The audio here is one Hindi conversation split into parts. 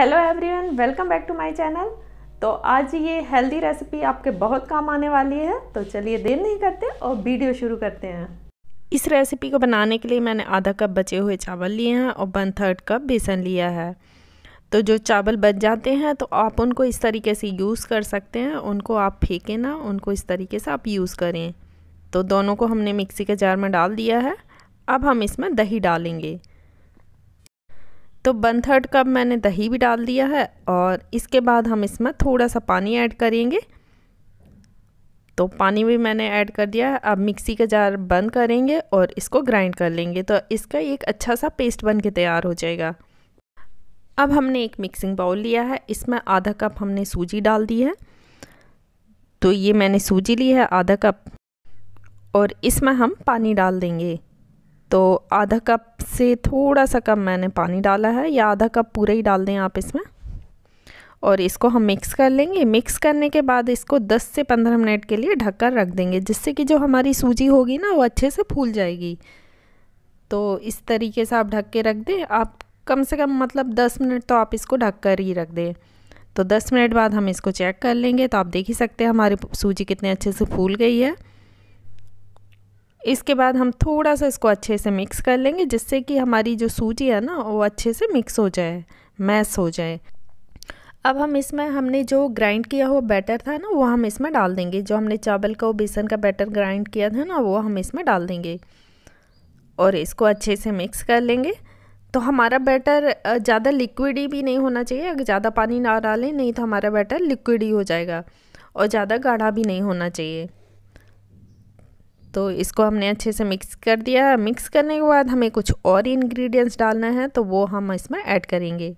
hello everyone welcome back to my channel तो आज ये हेल्दी रेसिपी आपके बहुत काम आने वाली है तो चलिए देर नहीं करते और वीडियो शुरू करते हैं इस रेसिपी को बनाने के लिए मैंने आधा कप बचे हुए चावल लिए हैं और वन थर्ड कप बेसन लिया है तो जो चावल बच जाते हैं तो आप उनको इस तरीके से यूज़ कर सकते हैं उनको आप फेंकें ना उनको इस तरीके से आप यूज़ करें तो दोनों को हमने मिक्सी के जार में डाल दिया है अब हम इसमें दही डालेंगे तो वन थर्ड कप मैंने दही भी डाल दिया है और इसके बाद हम इसमें थोड़ा सा पानी ऐड करेंगे तो पानी भी मैंने ऐड कर दिया है अब मिक्सी का जार बंद करेंगे और इसको ग्राइंड कर लेंगे तो इसका एक अच्छा सा पेस्ट बन के तैयार हो जाएगा अब हमने एक मिक्सिंग बाउल लिया है इसमें आधा कप हमने सूजी डाल दी है तो ये मैंने सूजी ली है आधा कप और इसमें हम पानी डाल देंगे तो आधा कप से थोड़ा सा कम मैंने पानी डाला है या आधा कप पूरा ही डाल दें आप इसमें और इसको हम मिक्स कर लेंगे मिक्स करने के बाद इसको 10 से 15 मिनट के लिए ढककर रख देंगे जिससे कि जो हमारी सूजी होगी ना वो अच्छे से फूल जाएगी तो इस तरीके से आप ढक के रख दें आप कम से कम मतलब 10 मिनट तो आप इसको ढक कर ही रख दें तो 10 मिनट बाद हम इसको चेक कर लेंगे तो आप देख ही सकते हैं हमारी सूजी कितने अच्छे से फूल गई है इसके बाद हम थोड़ा सा इसको अच्छे से मिक्स कर लेंगे जिससे कि हमारी जो सूजी है ना वो अच्छे से मिक्स हो जाए मैस हो जाए अब हम इसमें हमने जो ग्राइंड किया हुआ बैटर था ना वो हम इसमें डाल देंगे जो हमने चावल का बेसन का बैटर ग्राइंड किया था ना वो हम इसमें डाल देंगे और इसको अच्छे से मिक्स कर लेंगे तो हमारा बैटर ज़्यादा लिक्विड ही भी नहीं होना चाहिए अगर ज़्यादा पानी ना डालें नहीं तो हमारा बैटर लिक्विड ही हो जाएगा और ज़्यादा गाढ़ा भी नहीं होना चाहिए तो इसको हमने अच्छे से मिक्स कर दिया मिक्स करने के बाद हमें कुछ और इंग्रेडिएंट्स डालना है तो वो हम इसमें ऐड करेंगे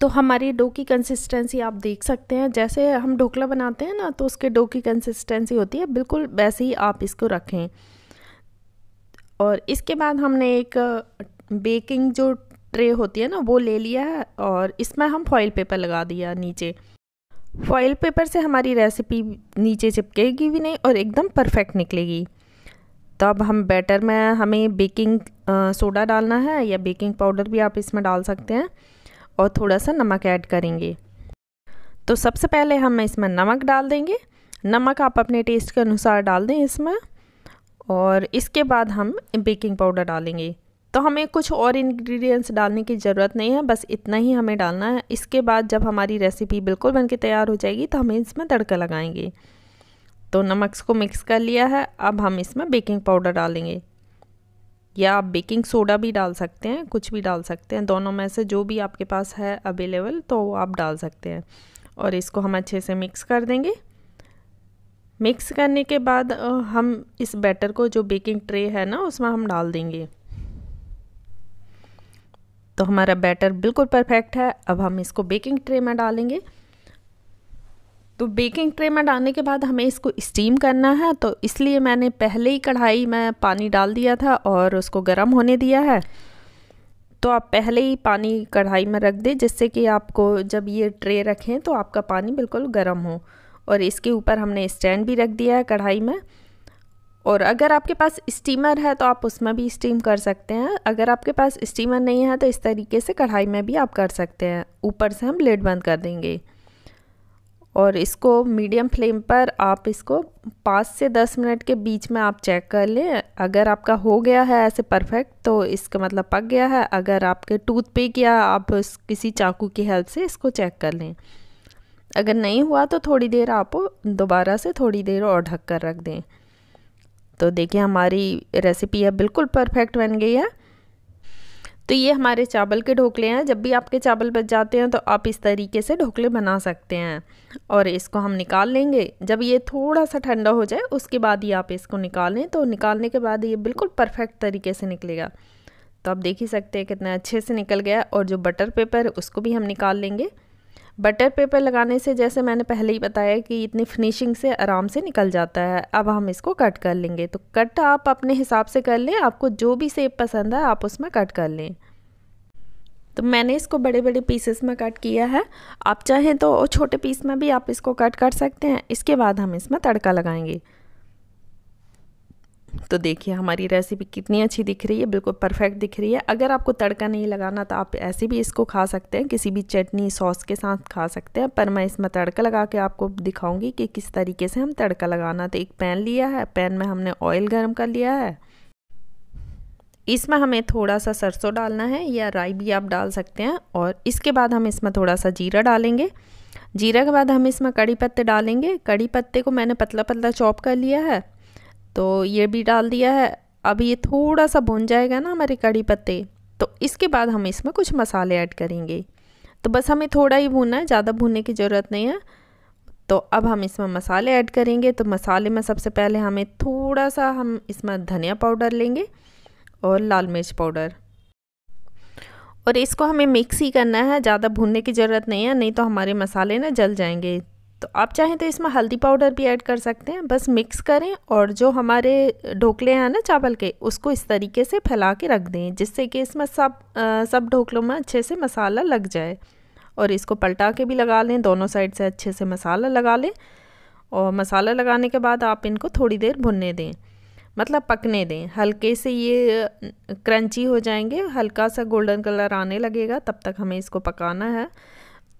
तो हमारी डो की कंसिस्टेंसी आप देख सकते हैं जैसे हम ढोकला बनाते हैं ना तो उसके डो की कंसिस्टेंसी होती है बिल्कुल वैसे ही आप इसको रखें और इसके बाद हमने एक बेकिंग जो ट्रे होती है ना वो ले लिया है और इसमें हम फॉइल पेपर लगा दिया नीचे फॉइल पेपर से हमारी रेसिपी नीचे चिपकेगी भी नहीं और एकदम परफेक्ट निकलेगी तो अब हम बैटर में हमें बेकिंग सोडा डालना है या बेकिंग पाउडर भी आप इसमें डाल सकते हैं और थोड़ा सा नमक ऐड करेंगे तो सबसे पहले हम इसमें नमक डाल देंगे नमक आप अपने टेस्ट के अनुसार डाल दें इसमें और इसके बाद हम बेकिंग पाउडर डालेंगे तो हमें कुछ और इंग्रेडिएंट्स डालने की ज़रूरत नहीं है बस इतना ही हमें डालना है इसके बाद जब हमारी रेसिपी बिल्कुल बनके तैयार हो जाएगी तो हमें इसमें तड़का लगाएंगे तो नमक को मिक्स कर लिया है अब हम इसमें बेकिंग पाउडर डालेंगे या आप बेकिंग सोडा भी डाल सकते हैं कुछ भी डाल सकते हैं दोनों में से जो भी आपके पास है अवेलेबल तो आप डाल सकते हैं और इसको हम अच्छे से मिक्स कर देंगे मिक्स करने के बाद हम इस बैटर को जो बेकिंग ट्रे है ना उसमें हम डाल देंगे तो हमारा बैटर बिल्कुल परफेक्ट है अब हम इसको बेकिंग ट्रे में डालेंगे तो बेकिंग ट्रे में डालने के बाद हमें इसको स्टीम करना है तो इसलिए मैंने पहले ही कढ़ाई में पानी डाल दिया था और उसको गर्म होने दिया है तो आप पहले ही पानी कढ़ाई में रख दें जिससे कि आपको जब ये ट्रे रखें तो आपका पानी बिल्कुल गर्म हो और इसके ऊपर हमने स्टैंड भी रख दिया है कढ़ाई में और अगर आपके पास स्टीमर है तो आप उसमें भी स्टीम कर सकते हैं अगर आपके पास स्टीमर नहीं है तो इस तरीके से कढ़ाई में भी आप कर सकते हैं ऊपर से हम लेड बंद कर देंगे और इसको मीडियम फ्लेम पर आप इसको पाँच से दस मिनट के बीच में आप चेक कर लें अगर आपका हो गया है ऐसे परफेक्ट तो इसका मतलब पक गया है अगर आपके टूथपिक या आप किसी चाकू की हेल्प से इसको चेक कर लें अगर नहीं हुआ तो थोड़ी देर आप दोबारा से थोड़ी देर और ढक कर रख दें तो देखिए हमारी रेसिपी अब बिल्कुल परफेक्ट बन गई है तो ये हमारे चावल के ढोकले हैं जब भी आपके चावल बच जाते हैं तो आप इस तरीके से ढोकले बना सकते हैं और इसको हम निकाल लेंगे जब ये थोड़ा सा ठंडा हो जाए उसके बाद ही आप इसको निकालें तो निकालने के बाद ये बिल्कुल परफेक्ट तरीके से निकलेगा तो आप देख ही सकते हैं कितना अच्छे से निकल गया और जो बटर पेपर है उसको भी हम निकाल लेंगे बटर पेपर लगाने से जैसे मैंने पहले ही बताया कि इतनी फिनिशिंग से आराम से निकल जाता है अब हम इसको कट कर लेंगे तो कट आप अपने हिसाब से कर लें आपको जो भी सेप पसंद है आप उसमें कट कर लें तो मैंने इसको बड़े बड़े पीसेस में कट किया है आप चाहें तो छोटे पीस में भी आप इसको कट कर सकते हैं इसके बाद हम इसमें तड़का लगाएंगे तो देखिए हमारी रेसिपी कितनी अच्छी दिख रही है बिल्कुल परफेक्ट दिख रही है अगर आपको तड़का नहीं लगाना तो आप ऐसे भी इसको खा सकते हैं किसी भी चटनी सॉस के साथ खा सकते हैं पर मैं इसमें तड़का लगा के आपको दिखाऊंगी कि किस तरीके से हम तड़का लगाना तो एक पैन लिया है पैन में हमने ऑयल गर्म कर लिया है इसमें हमें थोड़ा सा सरसों डालना है या राई भी आप डाल सकते हैं और इसके बाद हम इसमें थोड़ा सा जीरा डालेंगे जीरा के बाद हम इसमें कड़ी पत्ते डालेंगे कड़ी पत्ते को मैंने पतला पतला चॉप कर लिया है तो ये भी डाल दिया है अब ये थोड़ा सा भुन जाएगा ना हमारे कड़ी पत्ते तो इसके बाद हम इसमें कुछ मसाले ऐड करेंगे तो बस हमें थोड़ा ही भूनना है ज़्यादा भूनने की ज़रूरत नहीं है तो अब हम इसमें मसाले ऐड करेंगे तो मसाले में सबसे पहले हमें थोड़ा सा हम इसमें धनिया पाउडर लेंगे और लाल मिर्च पाउडर और इसको हमें मिक्स ही करना है ज़्यादा भूनने की ज़रूरत नहीं है नहीं तो हमारे मसाले ना जल जाएंगे तो आप चाहें तो इसमें हल्दी पाउडर भी ऐड कर सकते हैं बस मिक्स करें और जो हमारे ढोकले हैं ना चावल के उसको इस तरीके से फैला के रख दें जिससे कि इसमें सब आ, सब ढोकलों में अच्छे से मसाला लग जाए और इसको पलटा के भी लगा लें दोनों साइड से अच्छे से मसाला लगा लें और मसाला लगाने के बाद आप इनको थोड़ी देर भुनने दें मतलब पकने दें हल्के से ये क्रंची हो जाएंगे हल्का सा गोल्डन कलर आने लगेगा तब तक हमें इसको पकाना है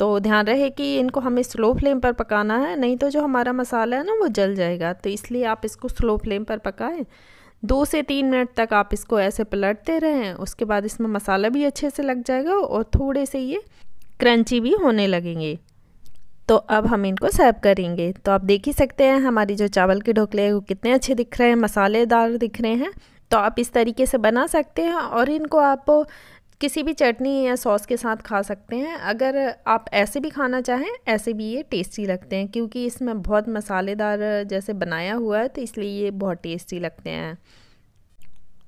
तो ध्यान रहे कि इनको हमें स्लो फ्लेम पर पकाना है नहीं तो जो हमारा मसाला है ना वो जल जाएगा तो इसलिए आप इसको स्लो फ्लेम पर पकाएं दो से तीन मिनट तक आप इसको ऐसे पलटते रहें उसके बाद इसमें मसाला भी अच्छे से लग जाएगा और थोड़े से ये क्रंची भी होने लगेंगे तो अब हम इनको सर्व करेंगे तो आप देख ही सकते हैं हमारी जो चावल के ढोकले हैं वो कितने अच्छे दिख रहे हैं मसालेदार दिख रहे हैं तो आप इस तरीके से बना सकते हैं और इनको आप किसी भी चटनी या सॉस के साथ खा सकते हैं अगर आप ऐसे भी खाना चाहें ऐसे भी ये टेस्टी लगते हैं क्योंकि इसमें बहुत मसालेदार जैसे बनाया हुआ है तो इसलिए ये बहुत टेस्टी लगते हैं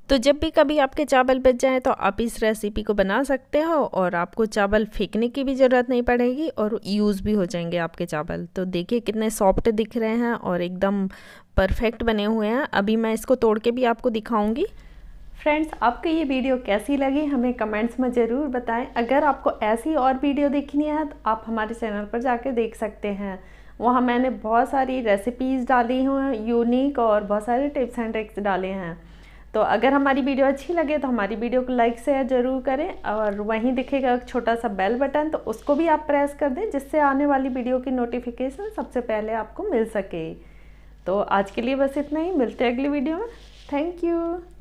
तो जब भी कभी आपके चावल बच जाएँ तो आप इस रेसिपी को बना सकते हो और आपको चावल फेंकने की भी ज़रूरत नहीं पड़ेगी और यूज़ भी हो जाएंगे आपके चावल तो देखिए कितने सॉफ्ट दिख रहे हैं और एकदम परफेक्ट बने हुए हैं अभी मैं इसको तोड़ के भी आपको दिखाऊंगी फ्रेंड्स आपको ये वीडियो कैसी लगी हमें कमेंट्स में ज़रूर बताएं अगर आपको ऐसी और वीडियो देखनी है तो आप हमारे चैनल पर जाकर देख सकते हैं वहाँ मैंने बहुत सारी रेसिपीज़ डाली हूँ यूनिक और बहुत सारे टिप्स एंड ट्रिक्स डाले हैं तो अगर हमारी वीडियो अच्छी लगे तो हमारी वीडियो को लाइक शेयर ज़रूर करें और वहीं दिखेगा एक छोटा सा बेल बटन तो उसको भी आप प्रेस कर दें जिससे आने वाली वीडियो की नोटिफिकेशन सबसे पहले आपको मिल सके तो आज के लिए बस इतना ही मिलते हैं अगली वीडियो में थैंक यू